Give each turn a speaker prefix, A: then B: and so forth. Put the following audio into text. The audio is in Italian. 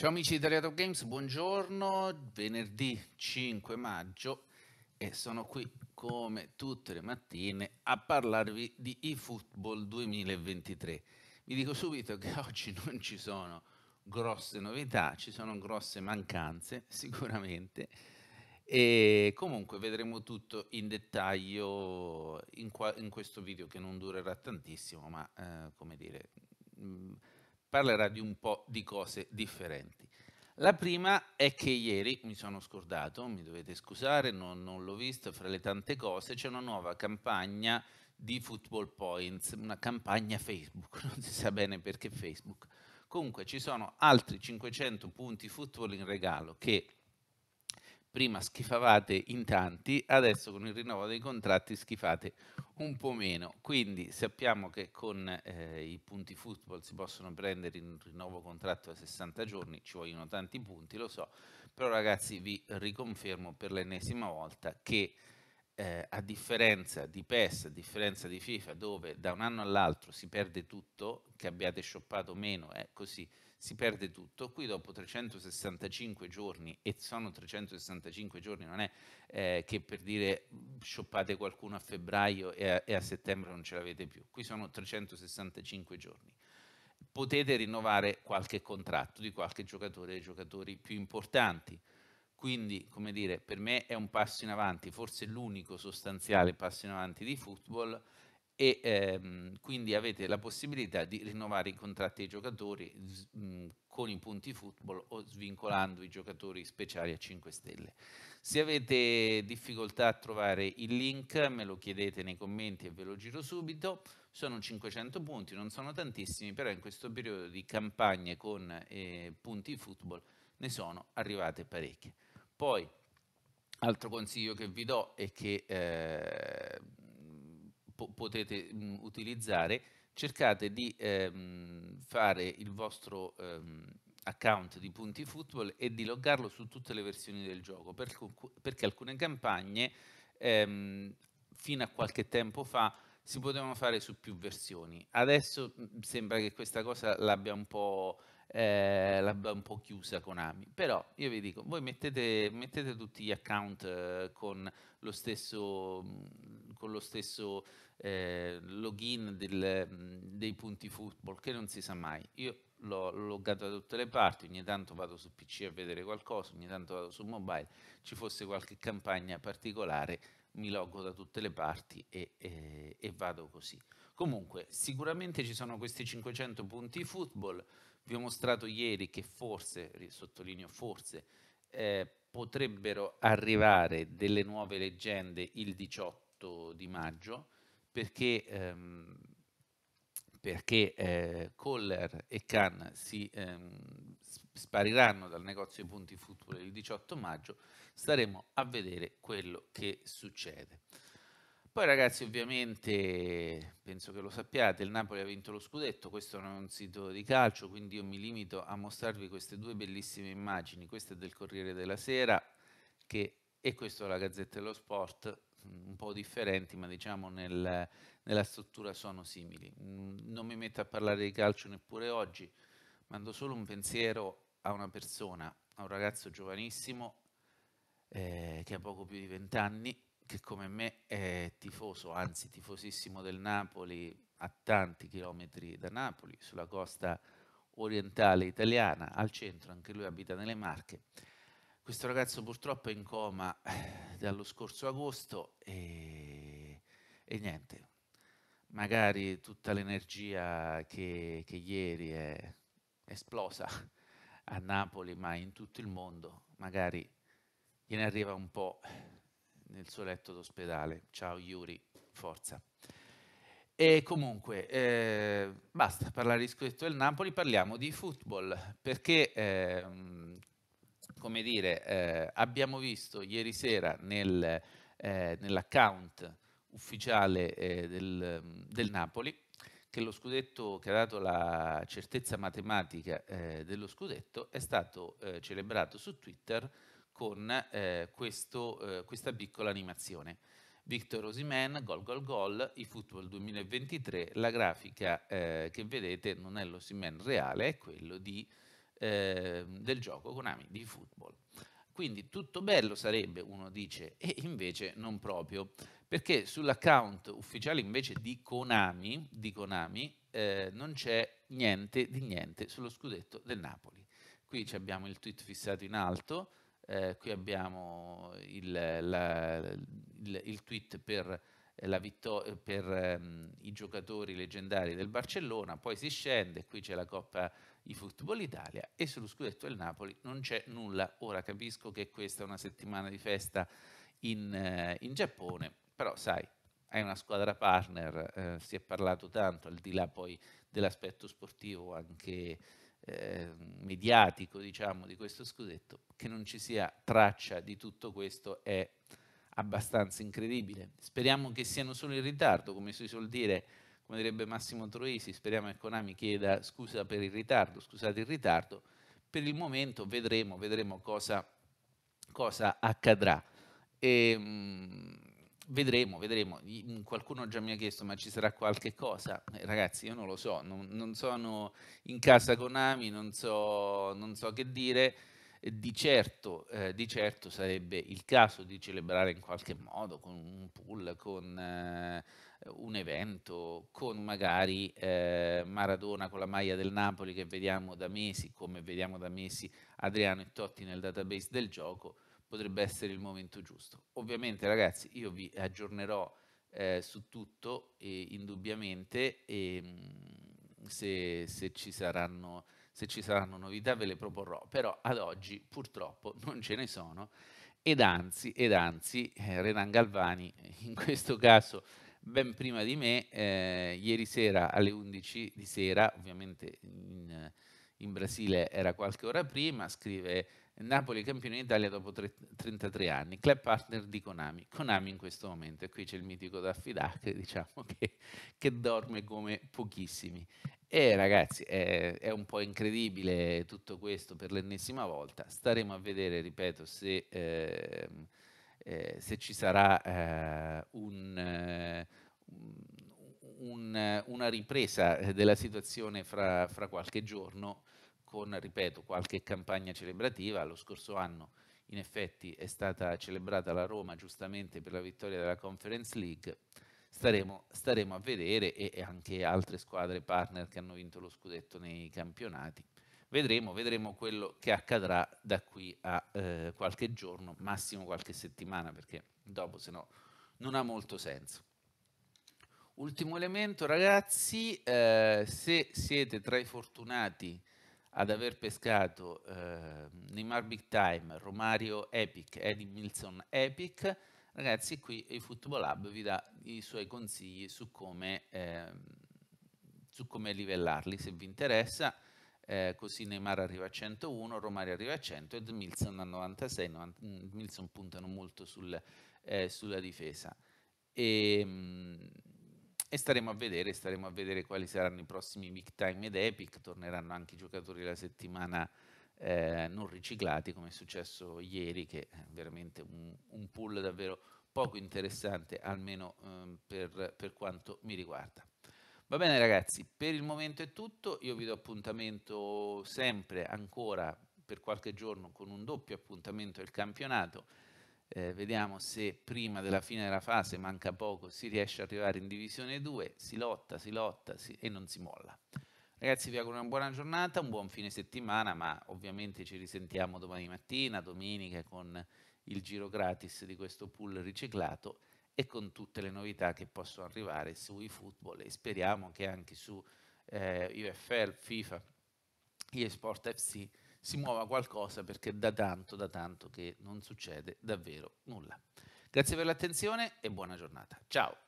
A: Ciao amici di Italiato Games, buongiorno, venerdì 5 maggio e sono qui come tutte le mattine a parlarvi di eFootball 2023. Vi dico subito che oggi non ci sono grosse novità, ci sono grosse mancanze sicuramente e comunque vedremo tutto in dettaglio in, qua, in questo video che non durerà tantissimo ma eh, come dire... Mh, mm, parlerà di un po' di cose differenti. La prima è che ieri mi sono scordato, mi dovete scusare, non, non l'ho visto, fra le tante cose c'è una nuova campagna di Football Points, una campagna Facebook, non si sa bene perché Facebook. Comunque ci sono altri 500 punti football in regalo che prima schifavate in tanti, adesso con il rinnovo dei contratti schifate un po' meno. Quindi sappiamo che con eh, i punti football si possono prendere in rinnovo contratto a 60 giorni, ci vogliono tanti punti, lo so, però ragazzi vi riconfermo per l'ennesima volta che eh, a differenza di PES, a differenza di FIFA, dove da un anno all'altro si perde tutto, che abbiate shoppato meno, è eh, così, si perde tutto. Qui dopo 365 giorni, e sono 365 giorni, non è eh, che per dire mm, shoppate qualcuno a febbraio e a, e a settembre non ce l'avete più, qui sono 365 giorni potete rinnovare qualche contratto di qualche giocatore dei giocatori più importanti. Quindi, come dire, per me è un passo in avanti, forse l'unico sostanziale passo in avanti di football e ehm, quindi avete la possibilità di rinnovare i contratti ai giocatori mh, mhmm, con i punti football o svincolando i giocatori speciali a 5 stelle. Se avete difficoltà a trovare il link me lo chiedete nei commenti e ve lo giro subito, sono 500 punti, non sono tantissimi, però in questo periodo di campagne con eh, punti football ne sono arrivate parecchie. Poi, altro consiglio che vi do e che eh, po- potete mh, utilizzare, cercate di ehm, fare il vostro ehm, account di punti football e di loggarlo su tutte le versioni del gioco, per perché alcune campagne ehm, fino a qualche tempo fa si potevano fare su più versioni. Adesso mh, sembra che questa cosa l'abbia un po' eh, l'ha un po' chiusa Konami. Però io vi dico, voi mettete, mettete tutti gli account eh, con lo stesso, con lo stesso eh, login del, dei punti football, che non si sa mai. Io l'ho loggato da tutte le parti, ogni tanto vado su PC a vedere qualcosa, ogni tanto vado su mobile, ci fosse qualche campagna particolare mi loggo da tutte le parti e, e, e, vado così. Comunque, sicuramente ci sono questi 500 punti football. Vi ho mostrato ieri che forse, sottolineo forse, eh, potrebbero arrivare delle nuove leggende il 18 di maggio, perché ehm, perché eh, Kohler e Khan si ehm, spariranno dal negozio di punti futuri il 18 maggio, staremo a vedere quello che succede. Poi ragazzi ovviamente, penso che lo sappiate, il Napoli ha vinto lo scudetto, questo non è un sito di calcio, quindi io mi limito a mostrarvi queste due bellissime immagini, questa è del Corriere della Sera che, e questa è la Gazzetta dello Sport, un po' differenti, ma diciamo nel, nella struttura sono simili. Mm, non mi metto a parlare di calcio neppure oggi, mando solo un pensiero a una persona, a un ragazzo giovanissimo eh, che ha poco più di 20 anni, che come me è tifoso, anzi tifosissimo del Napoli, a tanti chilometri da Napoli, sulla costa orientale italiana, al centro, anche lui abita nelle Marche questo ragazzo purtroppo è in coma eh, dallo scorso agosto e, e niente, magari tutta l'energia che, che ieri è esplosa a Napoli, ma in tutto il mondo, magari gliene arriva un po' nel suo letto d'ospedale. Ciao Yuri, forza. E comunque, eh, basta parlare di scudetto del Napoli, parliamo di football, perché eh, come dire, eh, abbiamo visto ieri sera nel, eh, nell'account ufficiale eh, del, del, Napoli che lo scudetto che ha dato la certezza matematica eh, dello scudetto è stato eh, celebrato su Twitter con eh, questo, questa piccola animazione. Victor Osimen, gol gol gol, i football 2023, la grafica che vedete non è l'Osimen reale, è quello di Ehm, del gioco Konami di football. Quindi tutto bello sarebbe, uno dice, e invece non proprio, perché sull'account ufficiale invece di Konami, di Konami eh, non c'è niente di niente sullo scudetto del Napoli. Qui abbiamo il tweet fissato in alto, eh, qui abbiamo il, la, il, il tweet per la vittoria eh, per um, i giocatori leggendari del Barcellona, poi si scende, qui c'è la Coppa di Football Italia e sullo scudetto del Napoli non c'è nulla. Ora capisco che questa è una settimana di festa in, uh, in Giappone, però sai, hai una squadra partner, eh, si è parlato tanto, al di là poi dell'aspetto sportivo anche ehm, mediatico, diciamo, di questo scudetto, che non ci sia traccia di tutto questo è abbastanza incredibile. Speriamo che siano solo in ritardo, come si suol dire, come direbbe Massimo Troisi, speriamo che Konami chieda scusa per il ritardo, scusate il ritardo. Per il momento vedremo, vedremo cosa, cosa accadrà. E, ehm, mh, vedremo, vedremo. Qualcuno già mi ha chiesto ma ci sarà qualche cosa? Eh, ragazzi, io non lo so, non, non, sono in casa Konami, non so, non so che dire. Di certo, eh, di certo, sarebbe il caso di celebrare in qualche modo con un pool, con eh, un evento, con magari eh, Maradona con la maglia del Napoli che vediamo da mesi, come vediamo da mesi Adriano e Totti nel database del gioco, potrebbe essere il momento giusto. Ovviamente ragazzi io vi aggiornerò eh, su tutto, indubbiamente, e, mm, se, se ci saranno se ci saranno novità ve le proporrò, però ad oggi purtroppo non ce ne sono ed anzi, ed anzi eh, Renan Galvani eh, in questo caso ben prima di me, eh, ieri sera alle 11 di sera, ovviamente in, in Brasile era qualche ora prima, scrive Napoli campione d'Italia dopo tre, 33 anni, club partner di Konami. Konami in questo momento, e qui c'è il mitico Daffy Duck, diciamo che, che dorme come pochissimi. E eh, ragazzi, è, è, un po' incredibile tutto questo per l'ennesima volta. Staremo a vedere, ripeto, se, eh, eh, se ci sarà eh, un, eh, un, eh, una ripresa della situazione fra, fra, qualche giorno con, ripeto, qualche campagna celebrativa. Lo scorso anno, in effetti, è stata celebrata la Roma giustamente per la vittoria della Conference League Staremo, staremo a vedere e, e anche altre squadre partner che hanno vinto lo scudetto nei campionati. Vedremo, vedremo quello che accadrà da qui a eh, qualche giorno, massimo qualche settimana, perché dopo se no non ha molto senso. Ultimo elemento, ragazzi, eh, se siete tra i fortunati ad aver pescato eh, Neymar Big Time, Romario Epic, Eddie Milson Epic, Ragazzi, qui il Football Lab vi dà i suoi consigli su come, eh, su come livellarli, se vi interessa. Eh, così Neymar arriva a 101, Romario arriva a 100 e Milson a 96. 90, mm, Milson puntano molto sul, eh, sulla difesa. E, ehm, e staremo a vedere, staremo a vedere quali saranno i prossimi big time ed epic, torneranno anche i giocatori la settimana eh, non riciclati, come è successo ieri, che è veramente un, un pool davvero poco interessante, almeno eh, per, per quanto mi riguarda. Va bene ragazzi, per il momento è tutto, io vi do appuntamento sempre ancora per qualche giorno con un doppio appuntamento del campionato. Eh, vediamo se prima della fine della fase, manca poco, si riesce ad arrivare in Divisione 2, si lotta, si lotta si... e non si molla. Ragazzi vi auguro una buona giornata, un buon fine settimana, ma ovviamente ci risentiamo domani mattina, domenica con il giro gratis di questo pool riciclato e con tutte le novità che possono arrivare su eFootball e speriamo che anche su eh, UFL, FIFA, eSport FC si muova qualcosa perché da tanto, da tanto che non succede davvero nulla. Grazie per l'attenzione e buona giornata. Ciao!